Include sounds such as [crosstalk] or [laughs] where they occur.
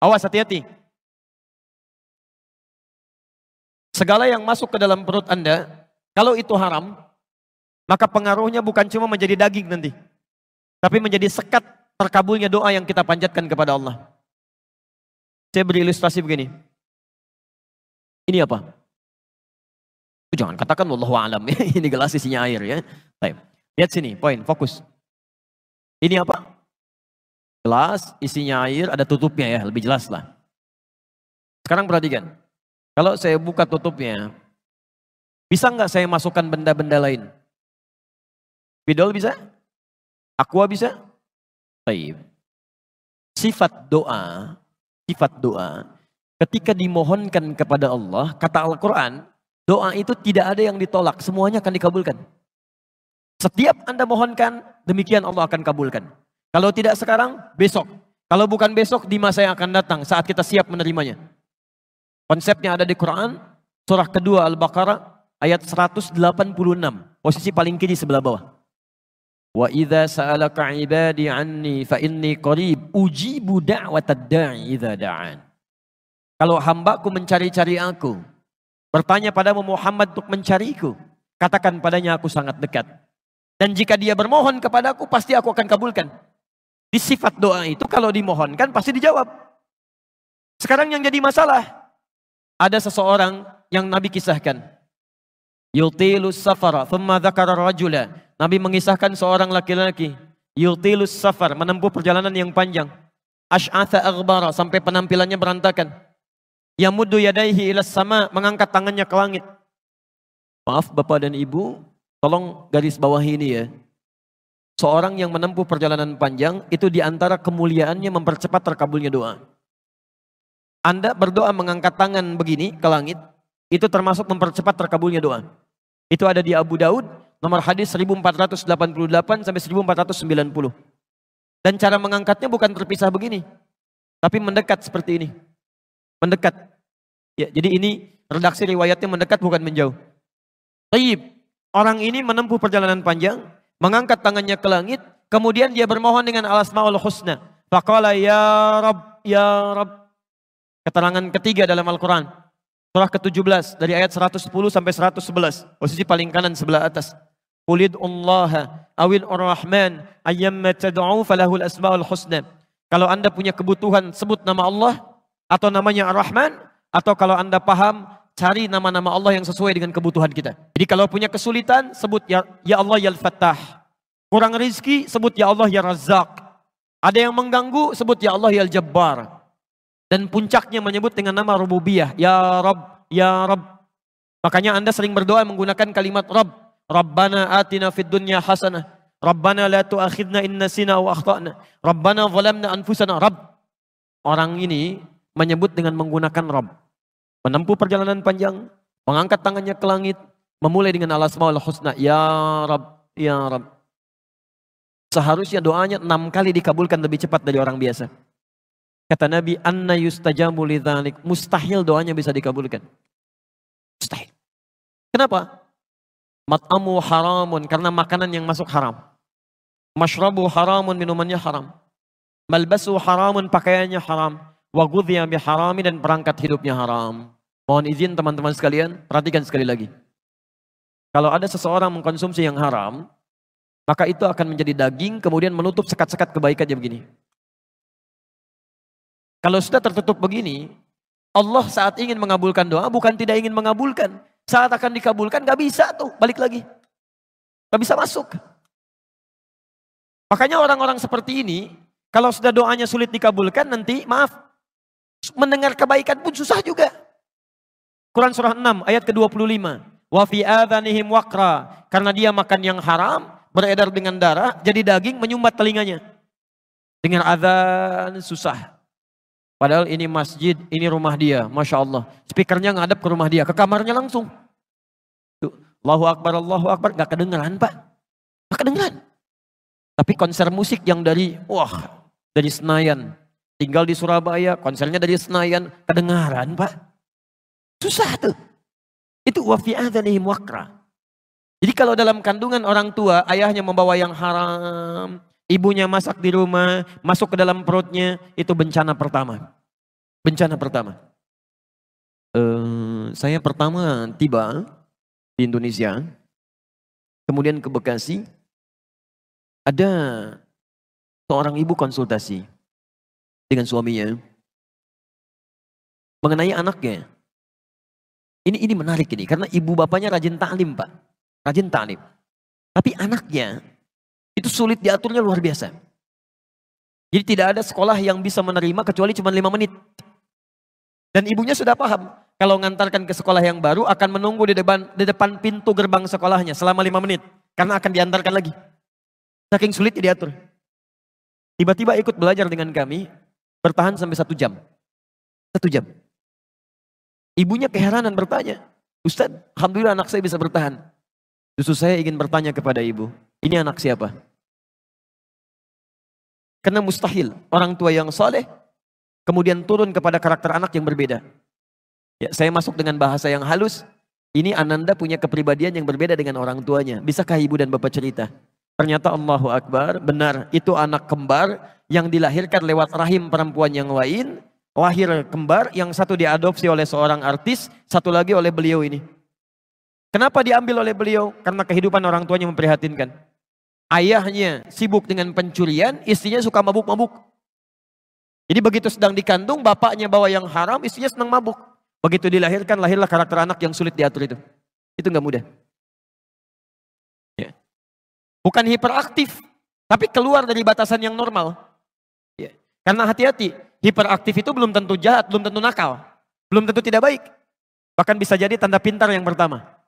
Awas hati-hati. Segala yang masuk ke dalam perut Anda, kalau itu haram, maka pengaruhnya bukan cuma menjadi daging nanti, tapi menjadi sekat terkabulnya doa yang kita panjatkan kepada Allah. Saya beri ilustrasi begini. Ini apa? Oh, jangan katakan Allah alam. [laughs] ini gelas isinya air ya. Baik. Lihat sini, poin, fokus. Ini apa? Gelas isinya air, ada tutupnya ya, lebih jelas lah. Sekarang perhatikan, kalau saya buka tutupnya, bisa nggak saya masukkan benda-benda lain? Bidol bisa? Aqua bisa? Baik. Sifat doa, sifat doa, ketika dimohonkan kepada Allah, kata Al-Quran, doa itu tidak ada yang ditolak, semuanya akan dikabulkan. Setiap Anda mohonkan, demikian Allah akan kabulkan. Kalau tidak sekarang, besok. Kalau bukan besok, di masa yang akan datang saat kita siap menerimanya. Konsepnya ada di Quran, surah kedua Al-Baqarah, ayat 186, posisi paling kiri sebelah bawah. Wa idza sa'alaka ibadi anni fa inni qarib ujibu da'watad da'i idza da'an. Kalau hambaku mencari-cari aku, bertanya padamu Muhammad untuk mencariku, katakan padanya aku sangat dekat. Dan jika dia bermohon kepadaku, pasti aku akan kabulkan. Di sifat doa itu kalau dimohonkan pasti dijawab. Sekarang yang jadi masalah, ada seseorang yang Nabi kisahkan. Yutilus safara, thumma dhakara rajula. Nabi mengisahkan seorang laki-laki. Yutilus safar, menempuh perjalanan yang panjang. Ash'atha aghbara, sampai penampilannya berantakan. Yamuddu yadaihi ilas sama, mengangkat tangannya ke langit. Maaf Bapak dan Ibu, tolong garis bawah ini ya seorang yang menempuh perjalanan panjang itu diantara kemuliaannya mempercepat terkabulnya doa. Anda berdoa mengangkat tangan begini ke langit, itu termasuk mempercepat terkabulnya doa. Itu ada di Abu Daud, nomor hadis 1488 sampai 1490. Dan cara mengangkatnya bukan terpisah begini, tapi mendekat seperti ini. Mendekat. Ya, jadi ini redaksi riwayatnya mendekat bukan menjauh. Tayyib, orang ini menempuh perjalanan panjang, mengangkat tangannya ke langit, kemudian dia bermohon dengan al-asmaul husna. Faqala ya rab ya rab. Keterangan ketiga dalam Al-Quran. Surah ke-17 dari ayat 110 sampai 111. Posisi paling kanan sebelah atas. Qulid Allah awil ar-Rahman ayyamma tad'u falahul asmaul husna. Kalau Anda punya kebutuhan sebut nama Allah atau namanya Ar-Rahman atau kalau Anda paham cari nama-nama Allah yang sesuai dengan kebutuhan kita. Jadi kalau punya kesulitan, sebut ya, ya Allah ya Al-Fattah. Kurang rizki, sebut ya Allah ya Razak. Ada yang mengganggu, sebut ya Allah ya Al-Jabbar. Dan puncaknya menyebut dengan nama rububiyah. Ya Rabb, ya Rabb. Makanya anda sering berdoa menggunakan kalimat Rabb. Rabbana atina fid dunya hasanah. Rabbana la tu'akhidna inna sina wa akhtana. Rabbana zalamna anfusana. Rabb. Orang ini menyebut dengan menggunakan Rabb menempuh perjalanan panjang, mengangkat tangannya ke langit, memulai dengan al-asmaul husna, ya Rab, ya Rab. Seharusnya doanya enam kali dikabulkan lebih cepat dari orang biasa. Kata Nabi, anna yustajamu lidhalik. Mustahil doanya bisa dikabulkan. Mustahil. Kenapa? Mat'amu haramun. Karena makanan yang masuk haram. Mashrabu haramun, minumannya haram. Malbasu haramun, pakaiannya haram wa biharami dan perangkat hidupnya haram. Mohon izin teman-teman sekalian, perhatikan sekali lagi. Kalau ada seseorang mengkonsumsi yang haram, maka itu akan menjadi daging kemudian menutup sekat-sekat kebaikan kebaikannya begini. Kalau sudah tertutup begini, Allah saat ingin mengabulkan doa bukan tidak ingin mengabulkan. Saat akan dikabulkan gak bisa tuh, balik lagi. Gak bisa masuk. Makanya orang-orang seperti ini, kalau sudah doanya sulit dikabulkan nanti maaf mendengar kebaikan pun susah juga. Quran surah 6 ayat ke-25. Wa fi adhanihim waqra. Karena dia makan yang haram, beredar dengan darah, jadi daging menyumbat telinganya. Dengan azan susah. Padahal ini masjid, ini rumah dia. Masya Allah. Speakernya ngadep ke rumah dia, ke kamarnya langsung. Tuh. Allahu Akbar, Allahu Akbar. Gak kedengeran Pak. Gak kedengeran. Tapi konser musik yang dari, wah, dari Senayan, Tinggal di Surabaya, konsernya dari Senayan, kedengaran pak. Susah tuh. Itu wafi'adhanihim wakra. Jadi kalau dalam kandungan orang tua, ayahnya membawa yang haram, ibunya masak di rumah, masuk ke dalam perutnya, itu bencana pertama. Bencana pertama. Uh, saya pertama tiba di Indonesia, kemudian ke Bekasi, ada seorang ibu konsultasi dengan suaminya mengenai anaknya. Ini ini menarik ini karena ibu bapaknya rajin taklim pak, rajin taklim. Tapi anaknya itu sulit diaturnya luar biasa. Jadi tidak ada sekolah yang bisa menerima kecuali cuma lima menit. Dan ibunya sudah paham kalau ngantarkan ke sekolah yang baru akan menunggu di depan di depan pintu gerbang sekolahnya selama lima menit karena akan diantarkan lagi. Saking sulit diatur. Tiba-tiba ikut belajar dengan kami, Bertahan sampai satu jam. Satu jam. Ibunya keheranan bertanya. Ustaz, Alhamdulillah anak saya bisa bertahan. Justru saya ingin bertanya kepada ibu. Ini anak siapa? Karena mustahil orang tua yang soleh kemudian turun kepada karakter anak yang berbeda. Ya, saya masuk dengan bahasa yang halus. Ini Ananda punya kepribadian yang berbeda dengan orang tuanya. Bisakah ibu dan bapak cerita? Ternyata Allahu Akbar, benar itu anak kembar yang dilahirkan lewat rahim perempuan yang lain, lahir kembar, yang satu diadopsi oleh seorang artis, satu lagi oleh beliau ini. Kenapa diambil oleh beliau? Karena kehidupan orang tuanya memprihatinkan. Ayahnya sibuk dengan pencurian, istrinya suka mabuk-mabuk. Jadi begitu sedang dikandung, bapaknya bawa yang haram, istrinya senang mabuk. Begitu dilahirkan, lahirlah karakter anak yang sulit diatur itu. Itu nggak mudah. Ya. Bukan hiperaktif, tapi keluar dari batasan yang normal. Karena hati-hati, hiperaktif itu belum tentu jahat, belum tentu nakal, belum tentu tidak baik. Bahkan bisa jadi tanda pintar yang pertama.